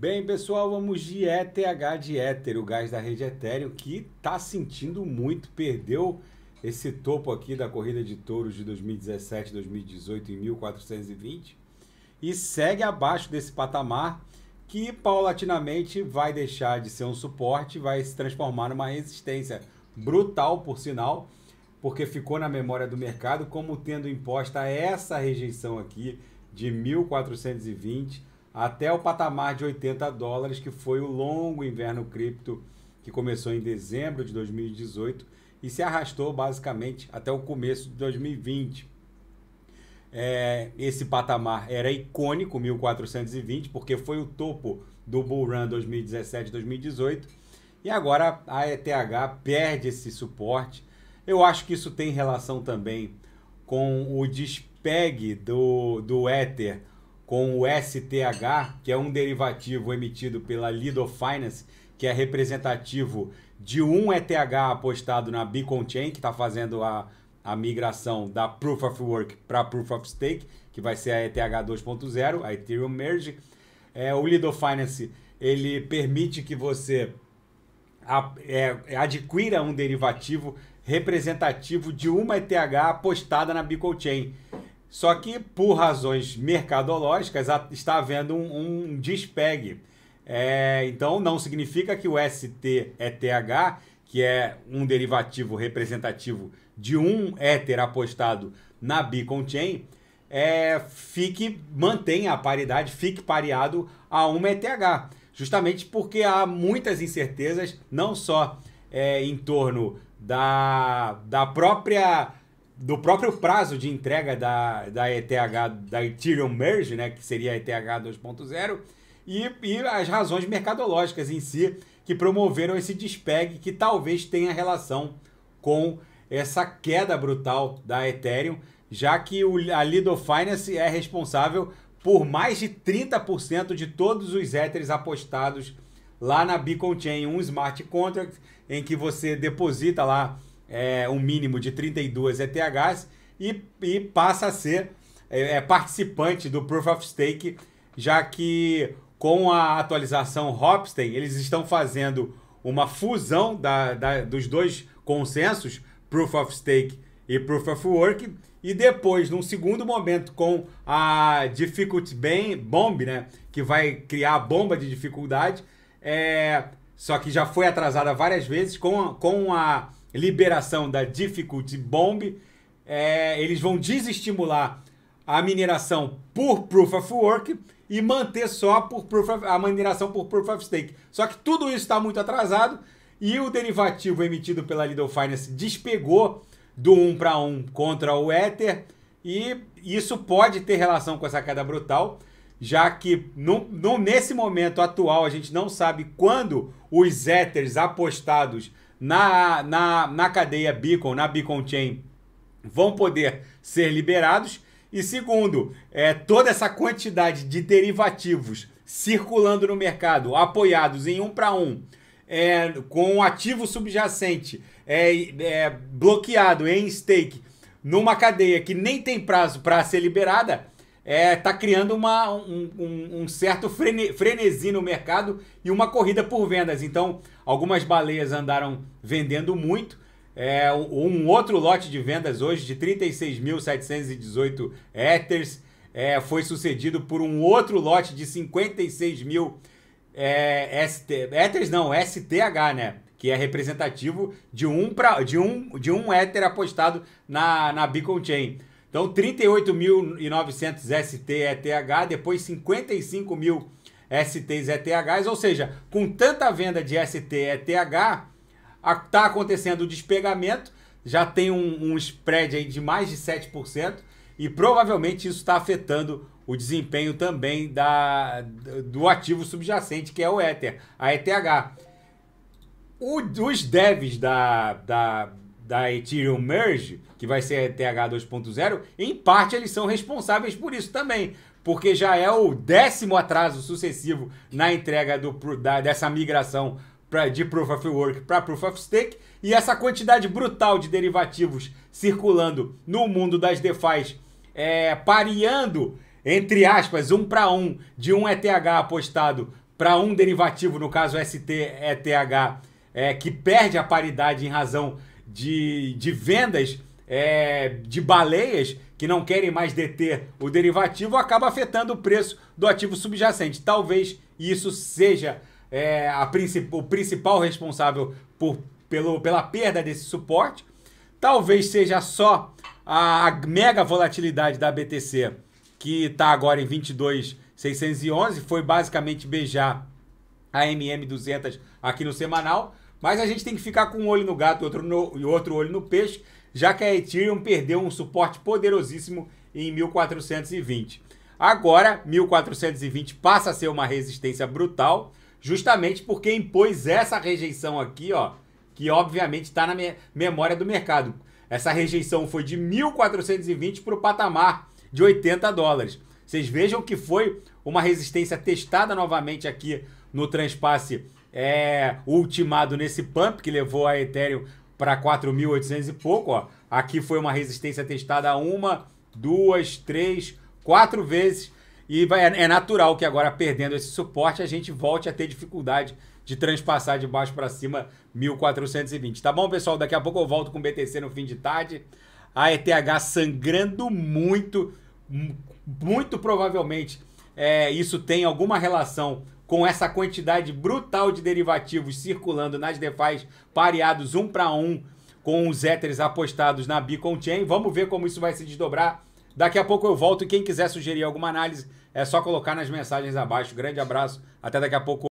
Bem, pessoal, vamos de ETH de Ether, o gás da rede Ethereum, que está sentindo muito, perdeu esse topo aqui da corrida de touros de 2017, 2018 em 1420 e segue abaixo desse patamar que paulatinamente vai deixar de ser um suporte, e vai se transformar numa resistência brutal, por sinal, porque ficou na memória do mercado como tendo imposta essa rejeição aqui de 1420 até o patamar de 80 dólares, que foi o longo inverno cripto que começou em dezembro de 2018 e se arrastou basicamente até o começo de 2020. É, esse patamar era icônico, 1420, porque foi o topo do Bull Run 2017-2018. E agora a ETH perde esse suporte. Eu acho que isso tem relação também com o despegue do, do Ether com o STH, que é um derivativo emitido pela Lido Finance, que é representativo de um ETH apostado na Beacon Chain, que está fazendo a, a migração da Proof of Work para Proof of Stake, que vai ser a ETH 2.0, a Ethereum Merge. É, o Lido Finance ele permite que você a, é, adquira um derivativo representativo de uma ETH apostada na Beacon Chain. Só que, por razões mercadológicas, está havendo um, um despegue. É, então, não significa que o STETH, que é um derivativo representativo de um ether apostado na Beacon Chain, é, fique, mantenha a paridade, fique pareado a uma ETH. Justamente porque há muitas incertezas, não só é, em torno da, da própria do próprio prazo de entrega da, da ETH, da Ethereum Merge, né, que seria a ETH 2.0, e, e as razões mercadológicas em si que promoveram esse despegue que talvez tenha relação com essa queda brutal da Ethereum, já que o, a Lido Finance é responsável por mais de 30% de todos os Ethers apostados lá na Beacon Chain, um smart contract em que você deposita lá é, um mínimo de 32 ETHs e, e passa a ser é, é, participante do Proof of Stake, já que com a atualização Hopstein eles estão fazendo uma fusão da, da, dos dois consensos, Proof of Stake e Proof of Work, e depois, num segundo momento, com a Difficulty Bomb, né, que vai criar a bomba de dificuldade, é, só que já foi atrasada várias vezes, com, com a liberação da difficulty bomb, é, eles vão desestimular a mineração por proof of work e manter só por proof of, a mineração por proof of stake. Só que tudo isso está muito atrasado e o derivativo emitido pela Lido Finance despegou do 1 para 1 contra o Ether e isso pode ter relação com essa queda brutal, já que no, no, nesse momento atual a gente não sabe quando os Ethers apostados na, na, na cadeia Beacon, na Beacon Chain, vão poder ser liberados. E segundo, é, toda essa quantidade de derivativos circulando no mercado, apoiados em um para um, é, com um ativo subjacente é, é, bloqueado em stake numa cadeia que nem tem prazo para ser liberada, está é, criando uma, um, um, um certo frene, frenesi no mercado e uma corrida por vendas. Então, Algumas baleias andaram vendendo muito. É, um outro lote de vendas hoje de 36.718 ethers é, foi sucedido por um outro lote de 56 mil é, ST, não, STH, né? Que é representativo de um, pra, de um, de um éter apostado na, na Beacon Chain. Então, 38.900 ST ETH, depois 55 mil STs e ETHs, ou seja, com tanta venda de ST e ETH, está acontecendo o despegamento, já tem um, um spread aí de mais de 7%, e provavelmente isso está afetando o desempenho também da, do ativo subjacente, que é o Ether, a ETH. O, os devs da, da, da Ethereum Merge, que vai ser a ETH 2.0, em parte eles são responsáveis por isso também, porque já é o décimo atraso sucessivo na entrega do, da, dessa migração pra, de Proof of Work para Proof of Stake, e essa quantidade brutal de derivativos circulando no mundo das DeFi, é, pareando, entre aspas, um para um, de um ETH apostado para um derivativo, no caso ST-ETH, é, que perde a paridade em razão de, de vendas, é, de baleias que não querem mais deter o derivativo acaba afetando o preço do ativo subjacente. Talvez isso seja é, a o principal responsável por, pelo, pela perda desse suporte. Talvez seja só a, a mega volatilidade da BTC, que está agora em 22,611, foi basicamente beijar a MM200 aqui no semanal. Mas a gente tem que ficar com um olho no gato e outro, no, outro olho no peixe já que a Ethereum perdeu um suporte poderosíssimo em 1420. Agora, 1420 passa a ser uma resistência brutal, justamente porque impôs essa rejeição aqui, ó, que obviamente está na me memória do mercado. Essa rejeição foi de 1420 para o patamar de 80 dólares. Vocês vejam que foi uma resistência testada novamente aqui no transpasse é, ultimado nesse pump que levou a Ethereum para 4.800 e pouco. Ó. Aqui foi uma resistência testada uma, duas, três, quatro vezes. E vai, é, é natural que agora, perdendo esse suporte, a gente volte a ter dificuldade de transpassar de baixo para cima 1.420. Tá bom, pessoal? Daqui a pouco eu volto com o BTC no fim de tarde. A ETH sangrando muito, muito provavelmente é, isso tem alguma relação com essa quantidade brutal de derivativos circulando nas DeFi, pareados um para um com os Ethers apostados na Beacon Chain. Vamos ver como isso vai se desdobrar. Daqui a pouco eu volto. Quem quiser sugerir alguma análise, é só colocar nas mensagens abaixo. Grande abraço. Até daqui a pouco.